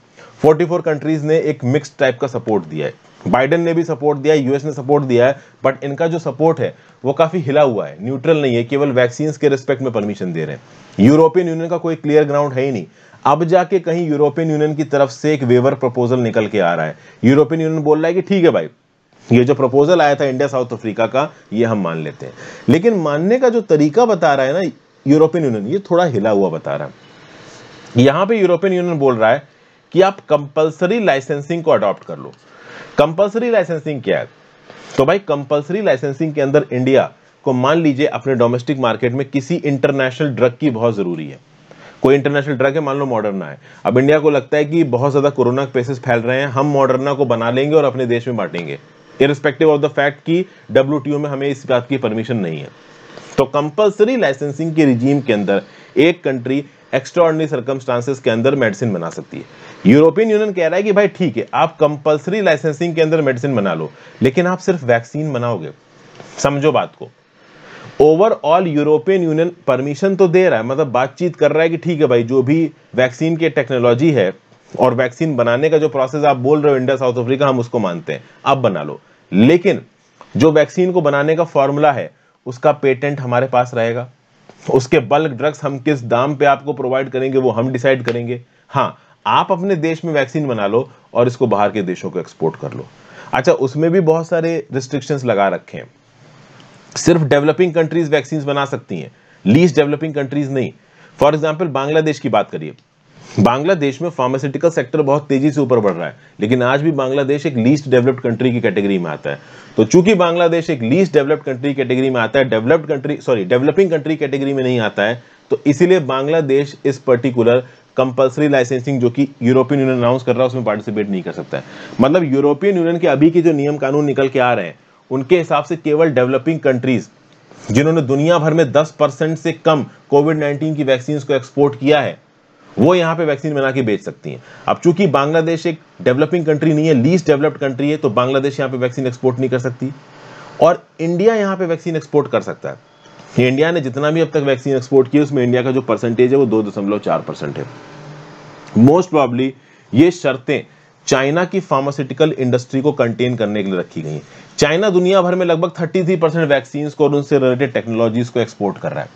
44 कंट्रीज ने एक मिक्स टाइप का सपोर्ट दिया है बाइडन ने भी सपोर्ट दिया है यूएस ने सपोर्ट दिया है बट इनका जो सपोर्ट है वो काफी हिला हुआ है न्यूट्रल नहीं है केवल वैक्सीन के रिस्पेक्ट में परमिशन दे रहे हैं यूरोपियन यूनियन का कोई क्लियर ग्राउंड है ही नहीं अब जाके कहीं यूरोपियन यूनियन की तरफ से एक वेवर प्रपोजल निकल के आ रहा है यूरोपियन यूनियन बोल रहा है कि ठीक है भाई ये जो प्रपोजल आया था इंडिया साउथ अफ्रीका का ये हम मान लेते हैं लेकिन मानने का जो तरीका बता रहा है ना यूरोपियन यूनियन ये थोड़ा हिला हुआ बता रहा है यहां पे यूरोपियन यूनियन बोल रहा है कि आप कंपलसरी लाइसेंसिंग को अडॉप्ट कर लो कंपलसरी लाइसेंसिंग क्या है तो भाई कंपलसरी लाइसेंसिंग के अंदर इंडिया को मान लीजिए अपने डोमेस्टिक मार्केट में किसी इंटरनेशनल ड्रग की बहुत ज़रूरी है कोई इंटरनेशनल ड्रग है मान लो मॉडर्ना है अब इंडिया को लगता है कि बहुत ज़्यादा कोरोना केसेस फैल रहे हैं हम मॉडर्ना को बना लेंगे और अपने देश में बांटेंगे इरिस्पेक्टिव ऑफ द फैक्ट कि डब्ल्यू में हमें इस बात की परमिशन नहीं है तो कंपलसरी लाइसेंसिंग के रिजीम के अंदर एक कंट्री एक्स्ट्रॉर्डनरी सर्कमस्टांसिस के अंदर मेडिसिन बना सकती है यूरोपियन यूनियन कह रहा है कि भाई ठीक है आप कंपलसरी लाइसेंसिंग के अंदर मेडिसिन बना लो लेकिन आप सिर्फ वैक्सीन बनाओगे समझो बात को ओवरऑल यूरोपियन यूनियन परमिशन तो दे रहा है मतलब बातचीत कर रहा है कि ठीक है भाई जो भी वैक्सीन की टेक्नोलॉजी है और वैक्सीन बनाने का जो प्रोसेस आप बोल रहे हो इंडिया साउथ अफ्रीका हम उसको मानते हैं आप बना लो लेकिन जो वैक्सीन को बनाने का फॉर्मूला है उसका पेटेंट हमारे पास रहेगा उसके बल्क ड्रग्स हम किस दाम पे आपको प्रोवाइड करेंगे वो हम डिसाइड करेंगे हाँ आप अपने देश में वैक्सीन बना लो और इसको बाहर के देशों को एक्सपोर्ट कर लो अच्छा उसमें भी बहुत सारे रिस्ट्रिक्शंस लगा रखे हैं सिर्फ डेवलपिंग कंट्रीज वैक्सीन बना सकती हैं लीस्ट डेवलपिंग कंट्रीज नहीं फॉर एग्जाम्पल बांग्लादेश की बात करिए बांग्लादेश में फार्मास्यूटिकल सेक्टर बहुत तेजी से ऊपर बढ़ रहा है लेकिन आज भी बांग्लादेश एक लीस्ट डेवलप्ड कंट्री की कैटेगरी में आता है तो चूंकि बांग्लादेश एक लीस्ट डेवलप्ड कंट्री कैटेगरी में आता है developed country sorry developing country category में नहीं आता है तो इसीलिए बांग्लादेश इस पर्टिकुलर कंपलसरी लाइसेंसिंग जो कि यूरोपियन यूनियन अनाउंस कर रहा है उसमें पार्टिसिपेट नहीं कर सकता है मतलब यूरोपियन यूनियन के अभी के जो नियम कानून निकल के आ रहे हैं उनके हिसाब से केवल डेवलपिंग कंट्रीज जिन्होंने दुनिया भर में 10 परसेंट से कम कोविड 19 की वैक्सीन को एक्सपोर्ट किया है वो यहाँ पे वैक्सीन बना के बेच सकती हैं अब चूंकि बांग्लादेश एक डेवलपिंग कंट्री नहीं है लीस्ट डेवलप्ड कंट्री है तो बांग्लादेश यहाँ पे वैक्सीन एक्सपोर्ट नहीं कर सकती और इंडिया यहाँ पे वैक्सीन एक्सपोर्ट कर सकता है इंडिया ने जितना भी अब तक वैक्सीन एक्सपोर्ट किया उसमें इंडिया का जो परसेंटेज है वो दो दशमलव चार परसेंट है मोस्ट प्रॉब्ली ये शर्तें चाइना की फार्मास्यूटिकल इंडस्ट्री को कंटेन करने के लिए रखी गई हैं चाइना दुनिया भर में लगभग 33 परसेंट वैक्सीन को और उनसे रिलेटेड टेक्नोलॉजीज को एक्सपोर्ट कर रहा है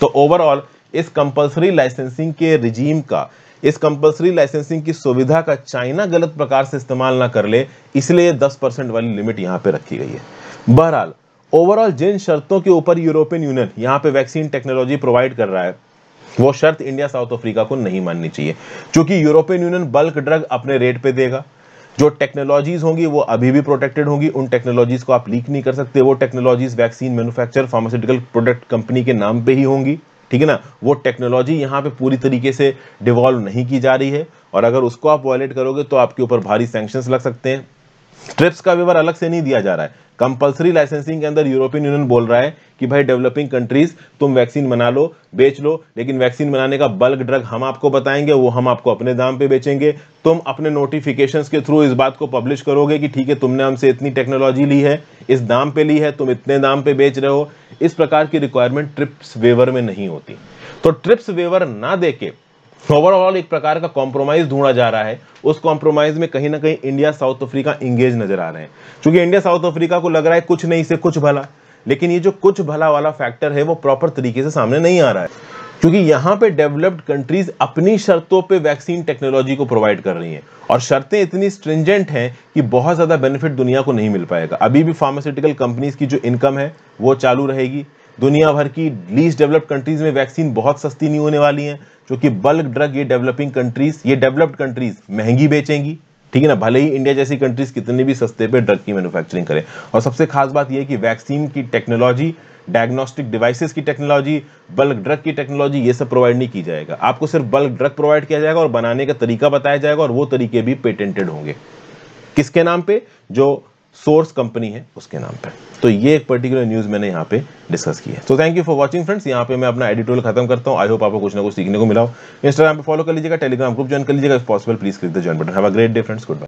तो ओवरऑल इस कंपलसरी लाइसेंसिंग के रिजीम का इस कंपलसरी लाइसेंसिंग की सुविधा का चाइना गलत प्रकार से इस्तेमाल ना कर ले इसलिए 10 परसेंट वाली लिमिट यहां पे रखी गई है बहरहाल ओवरऑल जिन शर्तों के ऊपर यूरोपियन यूनियन यहां पे वैक्सीन टेक्नोलॉजी प्रोवाइड कर रहा है वो शर्त इंडिया साउथ अफ्रीका को नहीं माननी चाहिए क्योंकि यूरोपियन यूनियन बल्क ड्रग अपने रेट पे देगा जो टेक्नोलॉजीज होंगी वो अभी भी प्रोटेक्टेड होंगी उन टेक्नोलॉजीज को आप लीक नहीं कर सकते वो technologies vaccine manufacture pharmaceutical product company के नाम पे ही होंगी ठीक है ना वो टेक्नोलॉजी यहाँ पे पूरी तरीके से डिवॉल्व नहीं की जा रही है और अगर उसको आप वॉयलेट करोगे तो आपके ऊपर भारी सेंक्शन लग सकते हैं ट्रिप्स का व्यवहार अलग से नहीं दिया जा रहा है कंपलसरी लाइसेंसिंग के अंदर यूरोपियन यूनियन बोल रहा है कि भाई डेवलपिंग कंट्रीज तुम वैक्सीन बना लो बेच लो लेकिन वैक्सीन बनाने का बल्क ड्रग हम आपको बताएंगे वो हम आपको अपने दाम पे बेचेंगे तुम अपने नोटिफिकेशन के थ्रू इस बात को पब्लिश करोगे कि ठीक है तुमने हमसे इतनी टेक्नोलॉजी ली है इस दाम पे ली है तुम इतने दाम पे बेच रहे हो इस प्रकार की रिक्वायरमेंट ट्रिप्स वेवर में नहीं होती तो ट्रिप्स वेवर ना देके ओवरऑल एक प्रकार का कॉम्प्रोमाइज ढूंढा जा रहा है उस कॉम्प्रोमाइज में कहीं ना कहीं इंडिया साउथ अफ्रीका इंगेज नजर आ रहे हैं क्योंकि इंडिया साउथ अफ्रीका को लग रहा है कुछ नहीं से कुछ भला लेकिन ये जो कुछ भला वाला फैक्टर है वो प्रॉपर तरीके से सामने नहीं आ रहा है क्योंकि यहाँ पे डेवलप्ड कंट्रीज अपनी शर्तों पे वैक्सीन टेक्नोलॉजी को प्रोवाइड कर रही हैं और शर्तें इतनी स्ट्रिंजेंट हैं कि बहुत ज़्यादा बेनिफिट दुनिया को नहीं मिल पाएगा अभी भी फार्मास्यूटिकल कंपनीज की जो इनकम है वो चालू रहेगी दुनिया भर की लीस्ट डेवलप्ड कंट्रीज में वैक्सीन बहुत सस्ती नहीं होने वाली हैं क्योंकि बल्क ड्रग ये डेवलपिंग कंट्रीज ये डेवलप्ड कंट्रीज महंगी बेचेंगी ठीक है ना भले ही इंडिया जैसी कंट्रीज कितने भी सस्ते पे ड्रग की मैन्युफैक्चरिंग करें और सबसे खास बात यह कि वैक्सीन की टेक्नोलॉजी डायग्नोस्टिक डिवाइसेस की टेक्नोलॉजी बल्क ड्रग की टेक्नोलॉजी ये सब प्रोवाइड नहीं की जाएगा आपको सिर्फ बल्क ड्रग प्रोवाइड किया जाएगा और बनाने का तरीका बताया जाएगा और वो तरीके भी पेटेंटेड होंगे किसके नाम पे जो सोर्स कंपनी है उसके नाम पर तो ये एक पर्टिकुलर न्यूज़ मैंने यहाँ पे डिस्कस की है so thank you for watching friends यहाँ पे मैं अपना एडिटोरियल खत्म करता हूँ आई होप आपको कुछ ना कुछ सीखने को मिला हो इंस्टाग्राम पे फॉलो कर लीजिएगा टेलीग्राम ग्रुप ज्वाइन कर लीजिएगा if possible please click the join button have a great day friends good